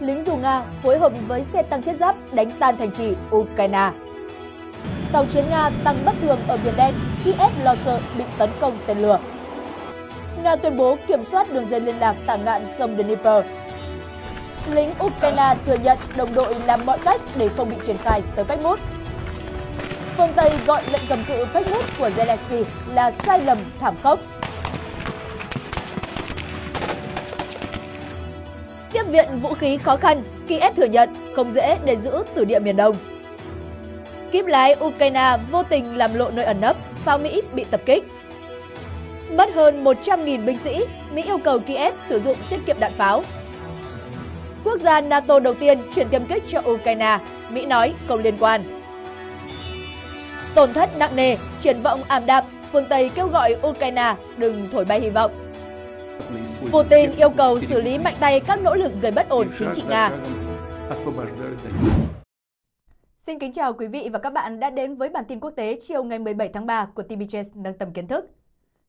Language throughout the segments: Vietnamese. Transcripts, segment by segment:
lính dù Nga phối hợp với xe tăng thiết giáp đánh tan thành trì Ukraine. Tàu chiến Nga tăng bất thường ở Biển Đen, Kiev lo sợ bị tấn công tên lửa. Nga tuyên bố kiểm soát đường dây liên lạc tả ngạn sông Dnieper. Lính Ukraine thừa nhận đồng đội làm mọi cách để không bị triển khai tới Bakhmut. Phương Tây gọi lệnh cầm cự Bakhmut của Zelensky là sai lầm thảm khốc. viện vũ khí khó khăn, Kiev thừa nhận không dễ để giữ từ địa miền Đông. Kíp lái Ukraine vô tình làm lộ nơi ẩn nấp, pháo Mỹ bị tập kích. Mất hơn 100.000 binh sĩ, Mỹ yêu cầu Kiev sử dụng tiết kiệm đạn pháo. Quốc gia NATO đầu tiên chuyển tiêm kích cho Ukraine, Mỹ nói không liên quan. Tổn thất nặng nề, triển vọng ảm đạm, phương Tây kêu gọi Ukraine đừng thổi bay hy vọng. Putin yêu cầu xử lý mạnh tay các nỗ lực gây bất ổn chính trị Nga. Xin kính chào quý vị và các bạn đã đến với bản tin quốc tế chiều ngày 17 tháng 3 của TBS nâng tầm kiến thức.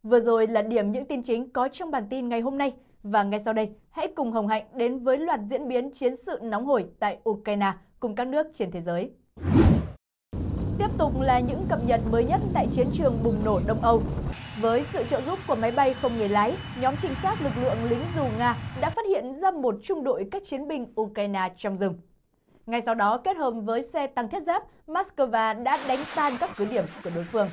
Vừa rồi là điểm những tin chính có trong bản tin ngày hôm nay và ngay sau đây hãy cùng Hồng Hạnh đến với loạt diễn biến chiến sự nóng hổi tại Ukraine cùng các nước trên thế giới là những cập nhật mới nhất tại chiến trường bùng nổ Đông Âu. Với sự trợ giúp của máy bay không người lái, nhóm trinh sát lực lượng lính dù Nga đã phát hiện ra một trung đội các chiến binh Ukraine trong rừng. Ngay sau đó, kết hợp với xe tăng thiết giáp, Moscow đã đánh tan các cứ điểm của đối phương.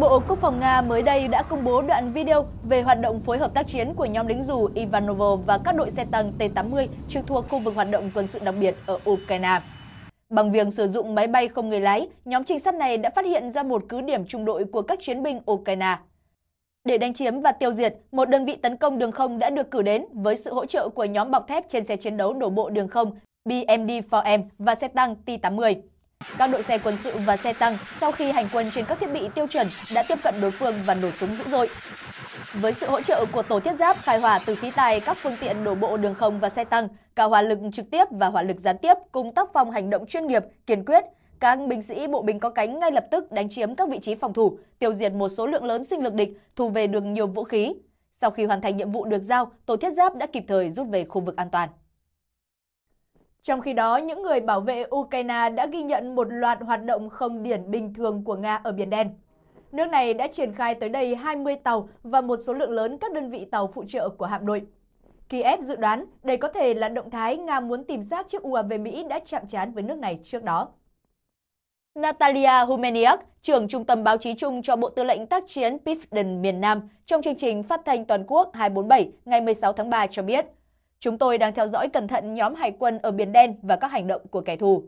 Bộ Quốc phòng Nga mới đây đã công bố đoạn video về hoạt động phối hợp tác chiến của nhóm lính dù Ivanovo và các đội xe tăng T-80 trực thuộc khu vực hoạt động quân sự đặc biệt ở Ukraine. Bằng việc sử dụng máy bay không người lái, nhóm trinh sát này đã phát hiện ra một cứ điểm trung đội của các chiến binh Ukraine. Để đánh chiếm và tiêu diệt, một đơn vị tấn công đường không đã được cử đến với sự hỗ trợ của nhóm bọc thép trên xe chiến đấu đổ bộ đường không BMD-4M và xe tăng T-80. Các đội xe quân sự và xe tăng sau khi hành quân trên các thiết bị tiêu chuẩn đã tiếp cận đối phương và nổ súng dữ dội. Với sự hỗ trợ của tổ thiết giáp khai hỏa từ khí tài các phương tiện đổ bộ đường không và xe tăng, cả hỏa lực trực tiếp và hỏa lực gián tiếp cùng tác phong hành động chuyên nghiệp, kiên quyết, các binh sĩ bộ binh có cánh ngay lập tức đánh chiếm các vị trí phòng thủ, tiêu diệt một số lượng lớn sinh lực địch, thu về được nhiều vũ khí. Sau khi hoàn thành nhiệm vụ được giao, tổ thiết giáp đã kịp thời rút về khu vực an toàn. Trong khi đó, những người bảo vệ Ukraine đã ghi nhận một loạt hoạt động không điển bình thường của Nga ở Biển Đen nước này đã triển khai tới đây 20 tàu và một số lượng lớn các đơn vị tàu phụ trợ của hạm đội. Kiev dự đoán đây có thể là động thái Nga muốn tìm xác chiếc UAV Mỹ đã chạm trán với nước này trước đó. Natalia Humeniak, trưởng Trung tâm Báo chí chung cho Bộ Tư lệnh Tác chiến Pifden miền Nam, trong chương trình phát thanh toàn quốc 247 ngày 16 tháng 3 cho biết, Chúng tôi đang theo dõi cẩn thận nhóm hải quân ở Biển Đen và các hành động của kẻ thù.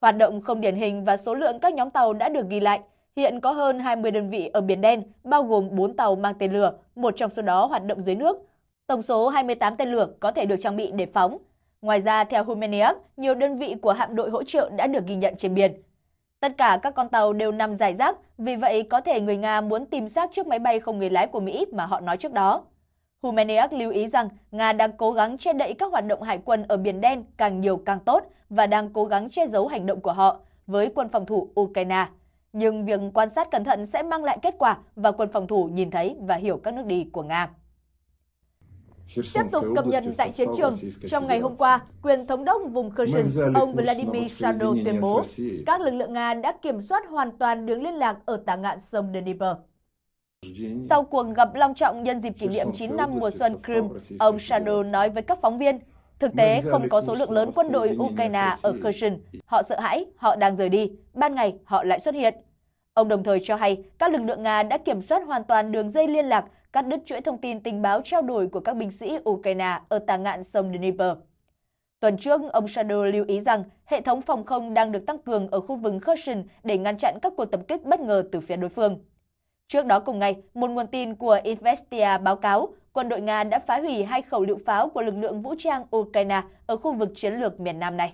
Hoạt động không điển hình và số lượng các nhóm tàu đã được ghi lại, Hiện có hơn 20 đơn vị ở Biển Đen, bao gồm 4 tàu mang tên lửa, một trong số đó hoạt động dưới nước. Tổng số 28 tên lửa có thể được trang bị để phóng. Ngoài ra, theo Humaniac, nhiều đơn vị của hạm đội hỗ trợ đã được ghi nhận trên biển. Tất cả các con tàu đều nằm giải rác, vì vậy có thể người Nga muốn tìm xác chiếc máy bay không người lái của Mỹ mà họ nói trước đó. Humaniac lưu ý rằng Nga đang cố gắng che đậy các hoạt động hải quân ở Biển Đen càng nhiều càng tốt và đang cố gắng che giấu hành động của họ với quân phòng thủ Ukraine nhưng việc quan sát cẩn thận sẽ mang lại kết quả và quân phòng thủ nhìn thấy và hiểu các nước đi của Nga. Tiếp tục cập nhật tại chiến trường, trong ngày hôm qua, quyền thống đốc vùng Kherson, ông Vladimir Sado tuyên bố các lực lượng Nga đã kiểm soát hoàn toàn đường liên lạc ở tả ngạn sông Dnieper. Sau cuộc gặp long trọng nhân dịp kỷ niệm 9 năm mùa xuân Crimea, ông Sado nói với các phóng viên Thực tế, không có số lượng lớn quân đội Ukraine ở Kherson. Họ sợ hãi, họ đang rời đi. Ban ngày, họ lại xuất hiện. Ông đồng thời cho hay, các lực lượng Nga đã kiểm soát hoàn toàn đường dây liên lạc, cắt đứt chuỗi thông tin tình báo trao đổi của các binh sĩ Ukraine ở tà ngạn sông Dnieper. Tuần trước, ông Shadow lưu ý rằng hệ thống phòng không đang được tăng cường ở khu vực Kherson để ngăn chặn các cuộc tập kích bất ngờ từ phía đối phương. Trước đó cùng ngày, một nguồn tin của Investia báo cáo quân đội Nga đã phá hủy hai khẩu lựu pháo của lực lượng vũ trang Ukraine ở khu vực chiến lược miền Nam này.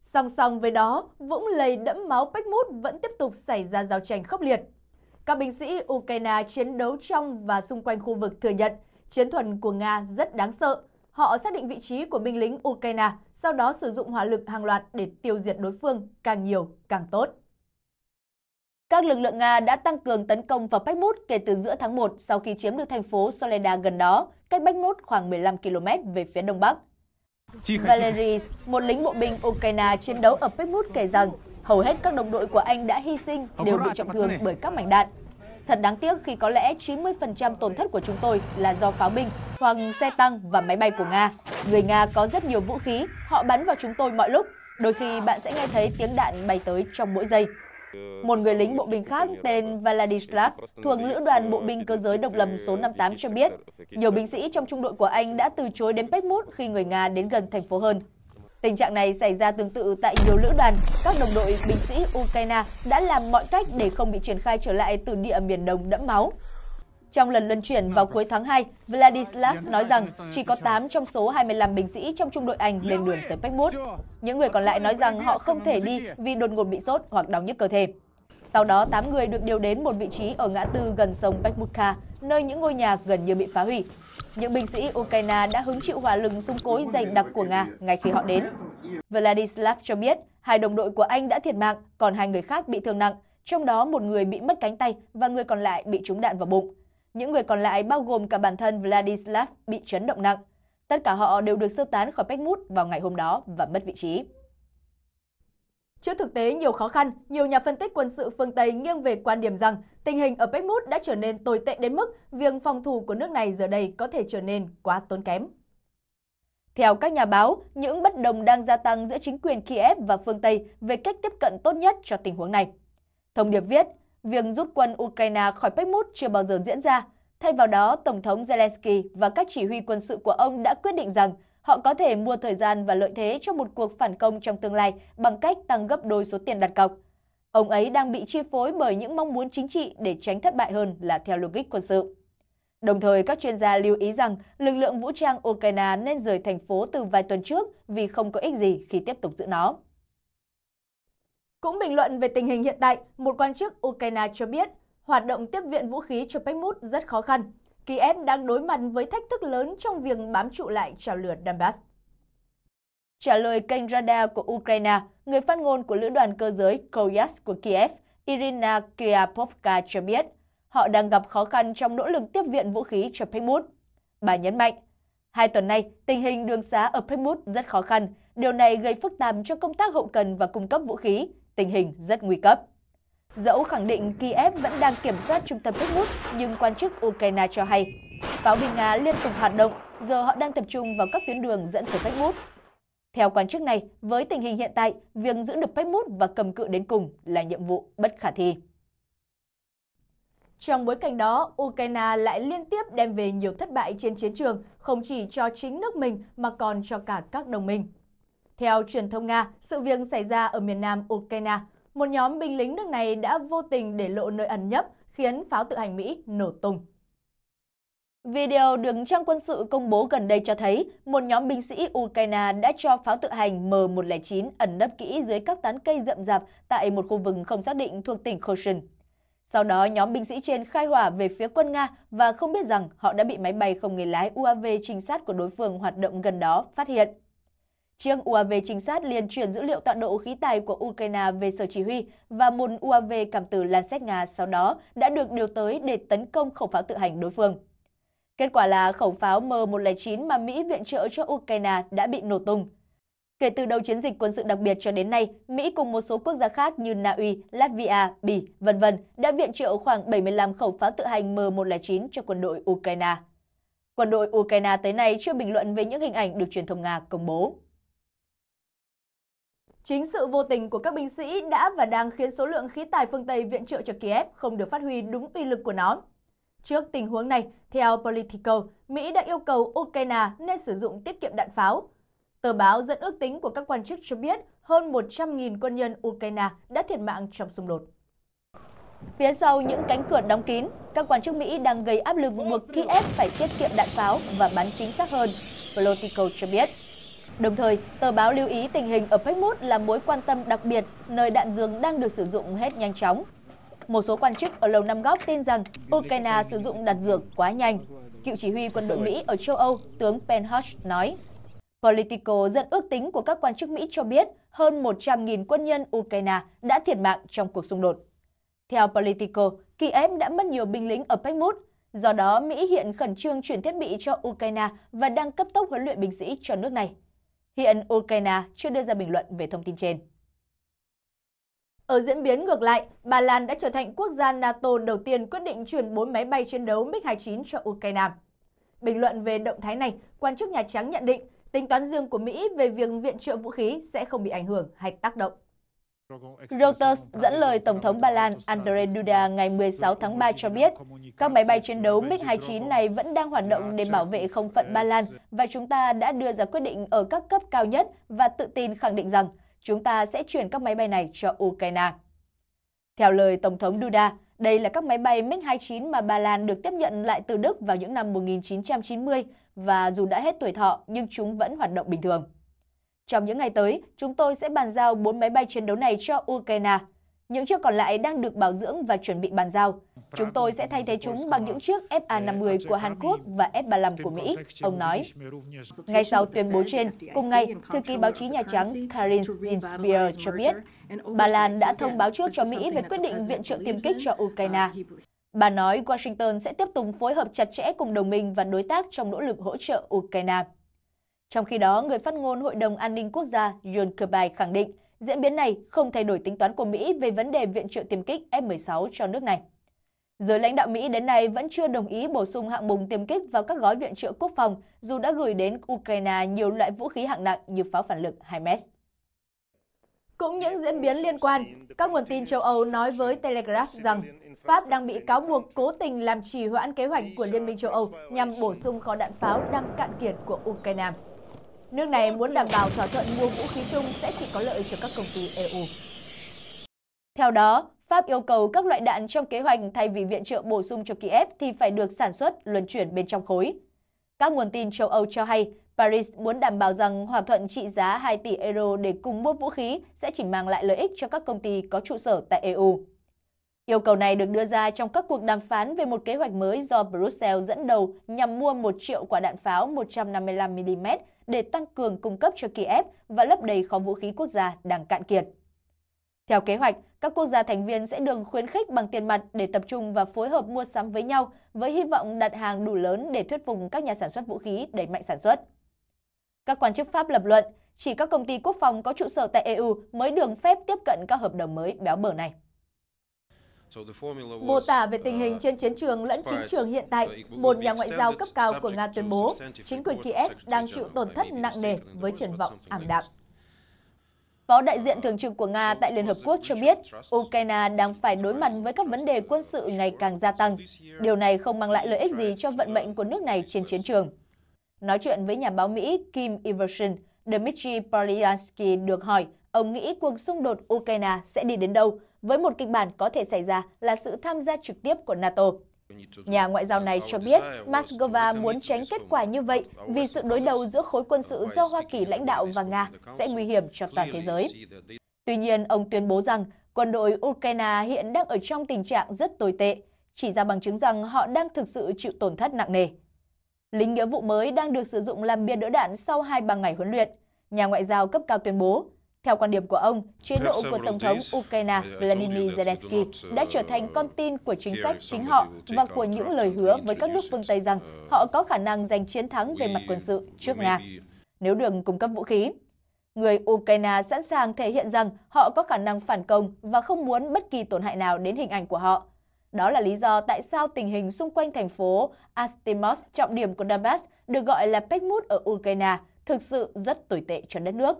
Song song với đó, vũng lầy đẫm máu bách mút vẫn tiếp tục xảy ra giao tranh khốc liệt. Các binh sĩ Ukraine chiến đấu trong và xung quanh khu vực thừa nhận chiến thuật của Nga rất đáng sợ. Họ xác định vị trí của binh lính Ukraine, sau đó sử dụng hỏa lực hàng loạt để tiêu diệt đối phương càng nhiều càng tốt. Các lực lượng Nga đã tăng cường tấn công vào Bakhmut kể từ giữa tháng 1 sau khi chiếm được thành phố Soleda gần đó, cách Bakhmut khoảng 15 km về phía đông bắc. Valery, một lính bộ binh Ukraine chiến đấu ở Bakhmut kể rằng hầu hết các đồng đội của anh đã hy sinh đều bị trọng thương bởi các mảnh đạn. Thật đáng tiếc khi có lẽ 90% tổn thất của chúng tôi là do pháo binh hoặc xe tăng và máy bay của Nga. Người Nga có rất nhiều vũ khí, họ bắn vào chúng tôi mọi lúc. Đôi khi bạn sẽ nghe thấy tiếng đạn bay tới trong mỗi giây. Một người lính bộ binh khác tên Vladislav thuộc lữ đoàn bộ binh cơ giới độc lập số 58 cho biết, nhiều binh sĩ trong trung đội của anh đã từ chối đến Pechmut khi người Nga đến gần thành phố hơn. Tình trạng này xảy ra tương tự tại nhiều lữ đoàn. Các đồng đội binh sĩ Ukraine đã làm mọi cách để không bị triển khai trở lại từ địa miền đông đẫm máu. Trong lần luân chuyển vào cuối tháng 2, Vladislav dạ. nói rằng dạ. chỉ có 8 trong số 25 binh sĩ trong trung đội Anh lên đường tới Pekmut. Dạ. Những người còn lại nói rằng họ không thể đi vì đột ngột bị sốt hoặc đau nhức cơ thể. Sau đó, 8 người được điều đến một vị trí ở ngã tư gần sông Pekmutka, nơi những ngôi nhà gần như bị phá hủy. Những binh sĩ Ukraine đã hứng chịu hỏa lừng súng cối dày đặc của Nga ngay khi họ đến. Vladislav cho biết hai đồng đội của anh đã thiệt mạng, còn hai người khác bị thương nặng, trong đó một người bị mất cánh tay và người còn lại bị trúng đạn vào bụng. Những người còn lại bao gồm cả bản thân Vladislav bị chấn động nặng. Tất cả họ đều được sơ tán khỏi Pekmut vào ngày hôm đó và mất vị trí. Trước thực tế nhiều khó khăn, nhiều nhà phân tích quân sự phương Tây nghiêng về quan điểm rằng tình hình ở Pekmut đã trở nên tồi tệ đến mức việc phòng thủ của nước này giờ đây có thể trở nên quá tốn kém. Theo các nhà báo, những bất đồng đang gia tăng giữa chính quyền Kiev và phương Tây về cách tiếp cận tốt nhất cho tình huống này. Thông điệp viết, việc rút quân Ukraine khỏi Pekmut chưa bao giờ diễn ra. Thay vào đó, Tổng thống Zelensky và các chỉ huy quân sự của ông đã quyết định rằng họ có thể mua thời gian và lợi thế cho một cuộc phản công trong tương lai bằng cách tăng gấp đôi số tiền đặt cọc. Ông ấy đang bị chi phối bởi những mong muốn chính trị để tránh thất bại hơn là theo logic quân sự. Đồng thời, các chuyên gia lưu ý rằng lực lượng vũ trang Ukraine nên rời thành phố từ vài tuần trước vì không có ích gì khi tiếp tục giữ nó. Cũng bình luận về tình hình hiện tại, một quan chức Ukraine cho biết hoạt động tiếp viện vũ khí cho Pekmut rất khó khăn. Kiev đang đối mặt với thách thức lớn trong việc bám trụ lại trào lửa Donbass. Trả lời kênh Radar của Ukraine, người phát ngôn của lữ đoàn cơ giới Koyas của Kiev, Irina Kriapovka cho biết họ đang gặp khó khăn trong nỗ lực tiếp viện vũ khí cho Pekmut. Bà nhấn mạnh, hai tuần nay, tình hình đường xá ở Pekmut rất khó khăn. Điều này gây phức tạp cho công tác hậu cần và cung cấp vũ khí, tình hình rất nguy cấp. Dẫu khẳng định Kiev vẫn đang kiểm soát trung tâm Bakhmut, nhưng quan chức Ukraine cho hay pháo binh Nga liên tục hoạt động, giờ họ đang tập trung vào các tuyến đường dẫn tới Bakhmut. Theo quan chức này, với tình hình hiện tại, việc giữ được Bakhmut và cầm cự đến cùng là nhiệm vụ bất khả thi. Trong bối cảnh đó, Ukraine lại liên tiếp đem về nhiều thất bại trên chiến trường, không chỉ cho chính nước mình mà còn cho cả các đồng minh. Theo truyền thông Nga, sự việc xảy ra ở miền nam Ukraine. Một nhóm binh lính nước này đã vô tình để lộ nơi ẩn nhấp, khiến pháo tự hành Mỹ nổ tung. Video được trang quân sự công bố gần đây cho thấy một nhóm binh sĩ Ukraine đã cho pháo tự hành M109 ẩn nấp kỹ dưới các tán cây rậm rạp tại một khu vực không xác định thuộc tỉnh Kherson. Sau đó, nhóm binh sĩ trên khai hỏa về phía quân Nga và không biết rằng họ đã bị máy bay không người lái UAV trinh sát của đối phương hoạt động gần đó phát hiện. Chiếc UAV trinh sát liền chuyển dữ liệu tọa độ khí tài của Ukraine về sở chỉ huy và một UAV cảm tử lan xét Nga sau đó đã được điều tới để tấn công khẩu pháo tự hành đối phương. Kết quả là khẩu pháo M109 mà Mỹ viện trợ cho Ukraine đã bị nổ tung. Kể từ đầu chiến dịch quân sự đặc biệt cho đến nay, Mỹ cùng một số quốc gia khác như Na Uy, Latvia, Bỉ, vân vân đã viện trợ khoảng 75 khẩu pháo tự hành M109 cho quân đội Ukraine. Quân đội Ukraine tới nay chưa bình luận về những hình ảnh được truyền thông Nga công bố. Chính sự vô tình của các binh sĩ đã và đang khiến số lượng khí tài phương Tây viện trợ cho Kiev không được phát huy đúng uy lực của nó. Trước tình huống này, theo Politico, Mỹ đã yêu cầu Ukraine nên sử dụng tiết kiệm đạn pháo. Tờ báo dẫn ước tính của các quan chức cho biết hơn 100.000 quân nhân Ukraine đã thiệt mạng trong xung đột. Phía sau những cánh cửa đóng kín, các quan chức Mỹ đang gây áp lực buộc Kiev phải tiết kiệm đạn pháo và bắn chính xác hơn, Politico cho biết. Đồng thời, tờ báo lưu ý tình hình ở Pekmut là mối quan tâm đặc biệt, nơi đạn dược đang được sử dụng hết nhanh chóng. Một số quan chức ở Lầu Năm Góc tin rằng Ukraine sử dụng đạn dược quá nhanh. Cựu chỉ huy quân đội Mỹ ở châu Âu, tướng Penhosh nói. Politico dẫn ước tính của các quan chức Mỹ cho biết hơn 100.000 quân nhân Ukraine đã thiệt mạng trong cuộc xung đột. Theo Politico, Kiev đã mất nhiều binh lính ở Pekmut, do đó Mỹ hiện khẩn trương chuyển thiết bị cho Ukraine và đang cấp tốc huấn luyện binh sĩ cho nước này. Hiện Ukraine chưa đưa ra bình luận về thông tin trên. Ở diễn biến ngược lại, Ba Lan đã trở thành quốc gia NATO đầu tiên quyết định chuyển 4 máy bay chiến đấu MiG-29 cho Ukraine. Bình luận về động thái này, quan chức Nhà Trắng nhận định tính toán riêng của Mỹ về việc viện trợ vũ khí sẽ không bị ảnh hưởng hay tác động. Reuters dẫn lời Tổng thống Ba Lan Andrzej Duda ngày 16 tháng 3 cho biết, các máy bay chiến đấu MiG-29 này vẫn đang hoạt động để bảo vệ không phận Ba Lan và chúng ta đã đưa ra quyết định ở các cấp cao nhất và tự tin khẳng định rằng chúng ta sẽ chuyển các máy bay này cho Ukraine. Theo lời Tổng thống Duda, đây là các máy bay MiG-29 mà Ba Lan được tiếp nhận lại từ Đức vào những năm 1990 và dù đã hết tuổi thọ nhưng chúng vẫn hoạt động bình thường. Trong những ngày tới, chúng tôi sẽ bàn giao 4 máy bay chiến đấu này cho Ukraine. Những chiếc còn lại đang được bảo dưỡng và chuẩn bị bàn giao. Chúng tôi sẽ thay thế chúng bằng những chiếc FA-50 của Hàn Quốc và F-35 của Mỹ, ông nói. Ngay sau tuyên bố trên, cùng ngày, thư ký báo chí Nhà Trắng Karin Zinsbier cho biết, Ba Lan đã thông báo trước cho Mỹ về quyết định viện trợ tiêm kích cho Ukraine. Bà nói Washington sẽ tiếp tục phối hợp chặt chẽ cùng đồng minh và đối tác trong nỗ lực hỗ trợ Ukraine. Trong khi đó, người phát ngôn Hội đồng An ninh Quốc gia John Kirby khẳng định diễn biến này không thay đổi tính toán của Mỹ về vấn đề viện trợ tiêm kích F-16 cho nước này. Giới lãnh đạo Mỹ đến nay vẫn chưa đồng ý bổ sung hạng mục tiêm kích vào các gói viện trợ quốc phòng dù đã gửi đến Ukraine nhiều loại vũ khí hạng nặng như pháo phản lực HIMARS. Cũng những diễn biến liên quan, các nguồn tin châu Âu nói với Telegraph rằng Pháp đang bị cáo buộc cố tình làm trì hoãn kế hoạch của Liên minh châu Âu nhằm bổ sung kho đạn pháo đang cạn kiệt của Ukraine. Nước này muốn đảm bảo thỏa thuận mua vũ khí chung sẽ chỉ có lợi cho các công ty EU. Theo đó, Pháp yêu cầu các loại đạn trong kế hoạch thay vì viện trợ bổ sung cho Kiev thì phải được sản xuất luân chuyển bên trong khối. Các nguồn tin châu Âu cho hay, Paris muốn đảm bảo rằng hòa thuận trị giá 2 tỷ euro để cùng mua vũ khí sẽ chỉ mang lại lợi ích cho các công ty có trụ sở tại EU. Yêu cầu này được đưa ra trong các cuộc đàm phán về một kế hoạch mới do Brussels dẫn đầu nhằm mua 1 triệu quả đạn pháo 155mm để tăng cường cung cấp cho Kiev và lấp đầy kho vũ khí quốc gia đang cạn kiệt. Theo kế hoạch, các quốc gia thành viên sẽ được khuyến khích bằng tiền mặt để tập trung và phối hợp mua sắm với nhau với hy vọng đặt hàng đủ lớn để thuyết phục các nhà sản xuất vũ khí đẩy mạnh sản xuất. Các quan chức Pháp lập luận, chỉ các công ty quốc phòng có trụ sở tại EU mới được phép tiếp cận các hợp đồng mới béo bở này. Mô tả về tình hình uh, trên chiến trường lẫn chính trường hiện tại, một nhà ngoại giao cấp cao của Nga tuyên bố chính quyền Kiev đang chịu tổn thất nặng nề với triển vọng ảm đạm. Phó đại diện thường trực của Nga tại Liên Hợp Quốc cho biết Ukraine đang phải đối mặt với các vấn đề quân sự ngày càng gia tăng. Điều này không mang lại lợi ích gì cho vận mệnh của nước này trên chiến trường. Nói chuyện với nhà báo Mỹ Kim Iverson, Dmitry Polyansky được hỏi ông nghĩ cuộc xung đột Ukraine sẽ đi đến đâu với một kịch bản có thể xảy ra là sự tham gia trực tiếp của NATO. Nhà ngoại giao này cho biết Moscow muốn tránh kết quả như vậy vì sự đối đầu giữa khối quân sự do Hoa Kỳ lãnh đạo và Nga sẽ nguy hiểm cho toàn thế giới. Tuy nhiên, ông tuyên bố rằng quân đội Ukraine hiện đang ở trong tình trạng rất tồi tệ, chỉ ra bằng chứng rằng họ đang thực sự chịu tổn thất nặng nề. Lính nghĩa vụ mới đang được sử dụng làm bia đỡ đạn sau hai 3 ngày huấn luyện. Nhà ngoại giao cấp cao tuyên bố theo quan điểm của ông, chế độ của Tổng thống Ukraine Vladimir Zelensky đã trở thành con tin của chính sách chính họ và của những lời hứa với các nước phương Tây rằng họ có khả năng giành chiến thắng về mặt quân sự trước Nga, nếu được cung cấp vũ khí. Người Ukraine sẵn sàng thể hiện rằng họ có khả năng phản công và không muốn bất kỳ tổn hại nào đến hình ảnh của họ. Đó là lý do tại sao tình hình xung quanh thành phố Astimos, trọng điểm của Donbass, được gọi là Pekmut ở Ukraine, thực sự rất tồi tệ cho đất nước.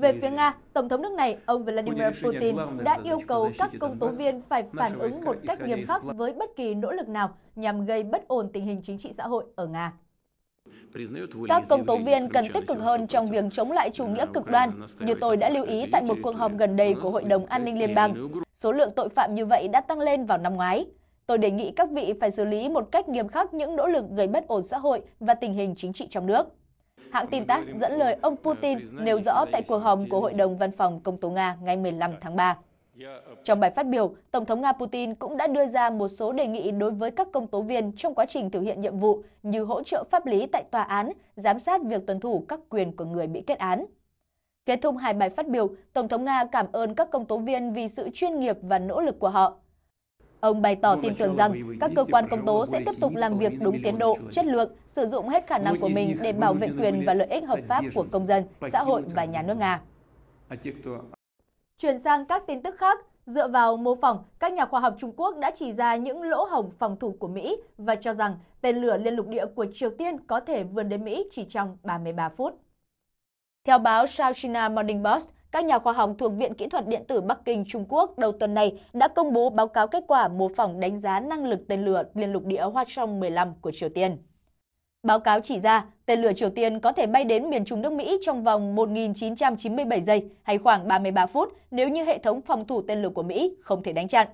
Về phía Nga, Tổng thống nước này, ông Vladimir Putin đã yêu cầu các công tố viên phải phản ứng một cách nghiêm khắc với bất kỳ nỗ lực nào nhằm gây bất ổn tình hình chính trị xã hội ở Nga. Các công tố viên cần tích cực hơn trong việc chống lại chủ nghĩa cực đoan, như tôi đã lưu ý tại một cuộc họp gần đây của Hội đồng An ninh Liên bang. Số lượng tội phạm như vậy đã tăng lên vào năm ngoái. Tôi đề nghị các vị phải xử lý một cách nghiêm khắc những nỗ lực gây bất ổn xã hội và tình hình chính trị trong nước. Hãng tin TASS dẫn lời ông Putin nêu rõ tại cuộc họp của Hội đồng Văn phòng Công tố Nga ngày 15 tháng 3. Trong bài phát biểu, Tổng thống Nga Putin cũng đã đưa ra một số đề nghị đối với các công tố viên trong quá trình thực hiện nhiệm vụ như hỗ trợ pháp lý tại tòa án, giám sát việc tuân thủ các quyền của người bị kết án. Kết thúc hai bài phát biểu, Tổng thống Nga cảm ơn các công tố viên vì sự chuyên nghiệp và nỗ lực của họ. Ông bày tỏ tin tưởng rằng các cơ quan công tố sẽ tiếp tục làm việc đúng tiến độ, chất lượng, sử dụng hết khả năng của mình để bảo vệ quyền và lợi ích hợp pháp của công dân, xã hội và nhà nước Nga. Chuyển sang các tin tức khác, dựa vào mô phỏng, các nhà khoa học Trung Quốc đã chỉ ra những lỗ hổng phòng thủ của Mỹ và cho rằng tên lửa liên lục địa của Triều Tiên có thể vươn đến Mỹ chỉ trong 33 phút. Theo báo South China Morning Post, các nhà khoa học thuộc Viện Kỹ thuật Điện tử Bắc Kinh, Trung Quốc đầu tuần này đã công bố báo cáo kết quả mô phỏng đánh giá năng lực tên lửa liên lục địa Hwasong-15 của Triều Tiên. Báo cáo chỉ ra, tên lửa Triều Tiên có thể bay đến miền Trung nước Mỹ trong vòng 1.997 giây hay khoảng 33 phút nếu như hệ thống phòng thủ tên lửa của Mỹ không thể đánh chặn.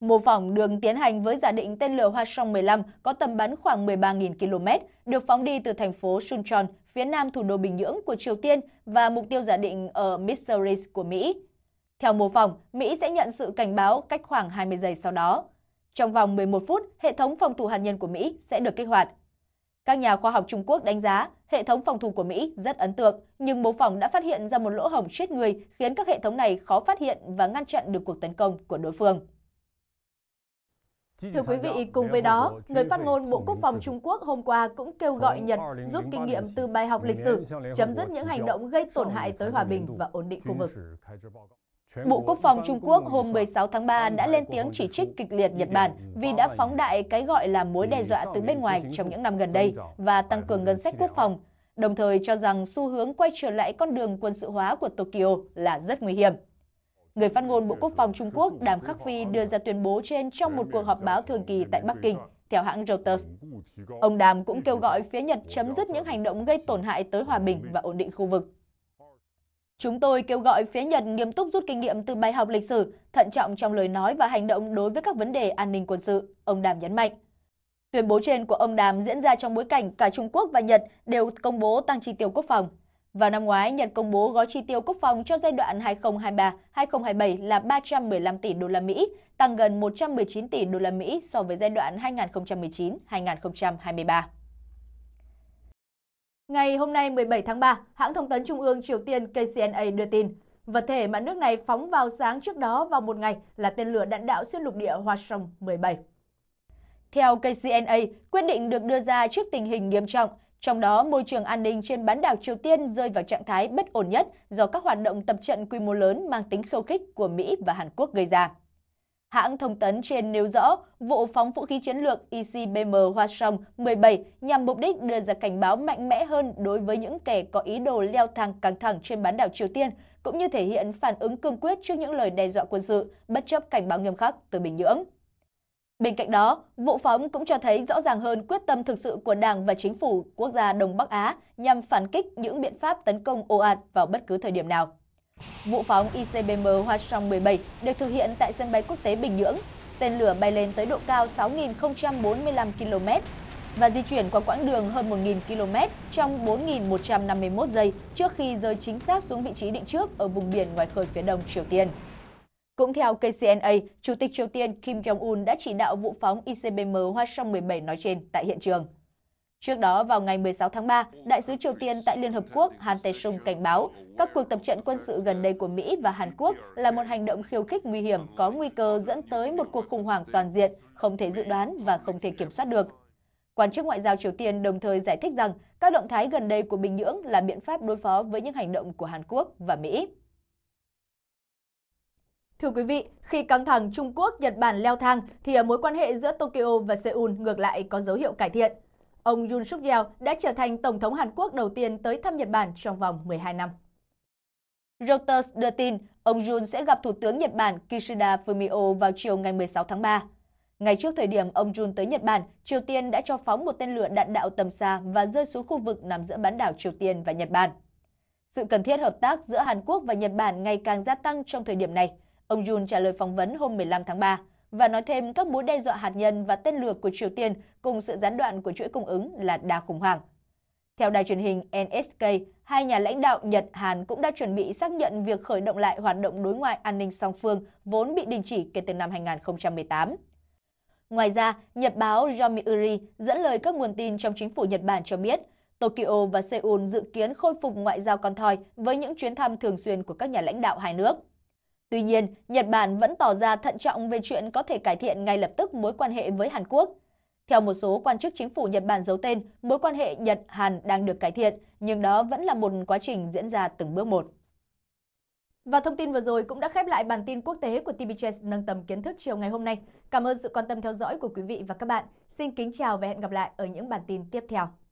Mô phỏng đường tiến hành với giả định tên lửa Hoa Song 15 có tầm bắn khoảng 13.000 km, được phóng đi từ thành phố Suncheon, phía nam thủ đô Bình Nhưỡng của Triều Tiên và mục tiêu giả định ở Missouri của Mỹ. Theo mô phỏng, Mỹ sẽ nhận sự cảnh báo cách khoảng 20 giây sau đó. Trong vòng 11 phút, hệ thống phòng thủ hạt nhân của Mỹ sẽ được kích hoạt. Các nhà khoa học Trung Quốc đánh giá hệ thống phòng thủ của Mỹ rất ấn tượng, nhưng mô phỏng đã phát hiện ra một lỗ hổng chết người khiến các hệ thống này khó phát hiện và ngăn chặn được cuộc tấn công của đối phương. Thưa quý vị, cùng với đó, người phát ngôn Bộ Quốc phòng Trung Quốc hôm qua cũng kêu gọi Nhật rút kinh nghiệm từ bài học lịch sử, chấm dứt những hành động gây tổn hại tới hòa bình và ổn định khu vực. Bộ Quốc phòng Trung Quốc hôm 16 tháng 3 đã lên tiếng chỉ trích kịch liệt Nhật Bản vì đã phóng đại cái gọi là mối đe dọa từ bên ngoài trong những năm gần đây và tăng cường ngân sách quốc phòng, đồng thời cho rằng xu hướng quay trở lại con đường quân sự hóa của Tokyo là rất nguy hiểm. Người phát ngôn Bộ Quốc phòng Trung Quốc Đàm Khắc Phi đưa ra tuyên bố trên trong một cuộc họp báo thường kỳ tại Bắc Kinh, theo hãng Reuters. Ông Đàm cũng kêu gọi phía Nhật chấm dứt những hành động gây tổn hại tới hòa bình và ổn định khu vực. Chúng tôi kêu gọi phía Nhật nghiêm túc rút kinh nghiệm từ bài học lịch sử, thận trọng trong lời nói và hành động đối với các vấn đề an ninh quân sự, ông Đàm nhấn mạnh. Tuyên bố trên của ông Đàm diễn ra trong bối cảnh cả Trung Quốc và Nhật đều công bố tăng chi tiêu quốc phòng. Vào năm ngoái, Nhật công bố gói chi tiêu quốc phòng cho giai đoạn 2023-2027 là 315 tỷ đô la Mỹ, tăng gần 119 tỷ đô la Mỹ so với giai đoạn 2019-2023. Ngày hôm nay 17 tháng 3, hãng thông tấn Trung ương Triều Tiên KCNA đưa tin, vật thể mà nước này phóng vào sáng trước đó vào một ngày là tên lửa đạn đạo xuyên lục địa Hwasong-17. Theo KCNA, quyết định được đưa ra trước tình hình nghiêm trọng trong đó, môi trường an ninh trên bán đảo Triều Tiên rơi vào trạng thái bất ổn nhất do các hoạt động tập trận quy mô lớn mang tính khiêu khích của Mỹ và Hàn Quốc gây ra. Hãng thông tấn trên nêu rõ vụ phóng vũ khí chiến lược ICBM e hoa Hwasong 17 nhằm mục đích đưa ra cảnh báo mạnh mẽ hơn đối với những kẻ có ý đồ leo thang căng thẳng trên bán đảo Triều Tiên, cũng như thể hiện phản ứng cương quyết trước những lời đe dọa quân sự, bất chấp cảnh báo nghiêm khắc từ Bình Nhưỡng. Bên cạnh đó, vụ phóng cũng cho thấy rõ ràng hơn quyết tâm thực sự của Đảng và chính phủ quốc gia Đông Bắc Á nhằm phản kích những biện pháp tấn công ồ ạt vào bất cứ thời điểm nào. Vụ phóng ICBM Hwasong 17 được thực hiện tại sân bay quốc tế Bình Nhưỡng. Tên lửa bay lên tới độ cao 6.045 km và di chuyển qua quãng đường hơn 1.000 km trong 4.151 giây trước khi rơi chính xác xuống vị trí định trước ở vùng biển ngoài khơi phía đông Triều Tiên. Cũng theo KCNA, Chủ tịch Triều Tiên Kim Jong-un đã chỉ đạo vụ phóng ICBM hoa song 17 nói trên tại hiện trường. Trước đó, vào ngày 16 tháng 3, Đại sứ Triều Tiên tại Liên Hợp Quốc Han Tae-sung cảnh báo các cuộc tập trận quân sự gần đây của Mỹ và Hàn Quốc là một hành động khiêu khích nguy hiểm có nguy cơ dẫn tới một cuộc khủng hoảng toàn diện, không thể dự đoán và không thể kiểm soát được. Quan chức ngoại giao Triều Tiên đồng thời giải thích rằng các động thái gần đây của Bình Nhưỡng là biện pháp đối phó với những hành động của Hàn Quốc và Mỹ. Thưa quý vị, khi căng thẳng Trung Quốc-Nhật Bản leo thang thì mối quan hệ giữa Tokyo và Seoul ngược lại có dấu hiệu cải thiện. Ông Yoon suk yeol đã trở thành Tổng thống Hàn Quốc đầu tiên tới thăm Nhật Bản trong vòng 12 năm. Reuters đưa tin ông Yoon sẽ gặp Thủ tướng Nhật Bản Kishida Fumio vào chiều ngày 16 tháng 3. Ngày trước thời điểm ông Jun tới Nhật Bản, Triều Tiên đã cho phóng một tên lửa đạn đạo tầm xa và rơi xuống khu vực nằm giữa bán đảo Triều Tiên và Nhật Bản. Sự cần thiết hợp tác giữa Hàn Quốc và Nhật Bản ngày càng gia tăng trong thời điểm này – Ông Jun trả lời phỏng vấn hôm 15 tháng 3 và nói thêm các mối đe dọa hạt nhân và tên lửa của Triều Tiên cùng sự gián đoạn của chuỗi cung ứng là đa khủng hoảng. Theo đài truyền hình NSK, hai nhà lãnh đạo Nhật Hàn cũng đã chuẩn bị xác nhận việc khởi động lại hoạt động đối ngoại an ninh song phương vốn bị đình chỉ kể từ năm 2018. Ngoài ra, Nhật báo Yomiuri dẫn lời các nguồn tin trong chính phủ Nhật Bản cho biết, Tokyo và Seoul dự kiến khôi phục ngoại giao con thoi với những chuyến thăm thường xuyên của các nhà lãnh đạo hai nước. Tuy nhiên, Nhật Bản vẫn tỏ ra thận trọng về chuyện có thể cải thiện ngay lập tức mối quan hệ với Hàn Quốc. Theo một số quan chức chính phủ Nhật Bản giấu tên, mối quan hệ Nhật-Hàn đang được cải thiện, nhưng đó vẫn là một quá trình diễn ra từng bước một. Và thông tin vừa rồi cũng đã khép lại bản tin quốc tế của TBS nâng tầm kiến thức chiều ngày hôm nay. Cảm ơn sự quan tâm theo dõi của quý vị và các bạn. Xin kính chào và hẹn gặp lại ở những bản tin tiếp theo.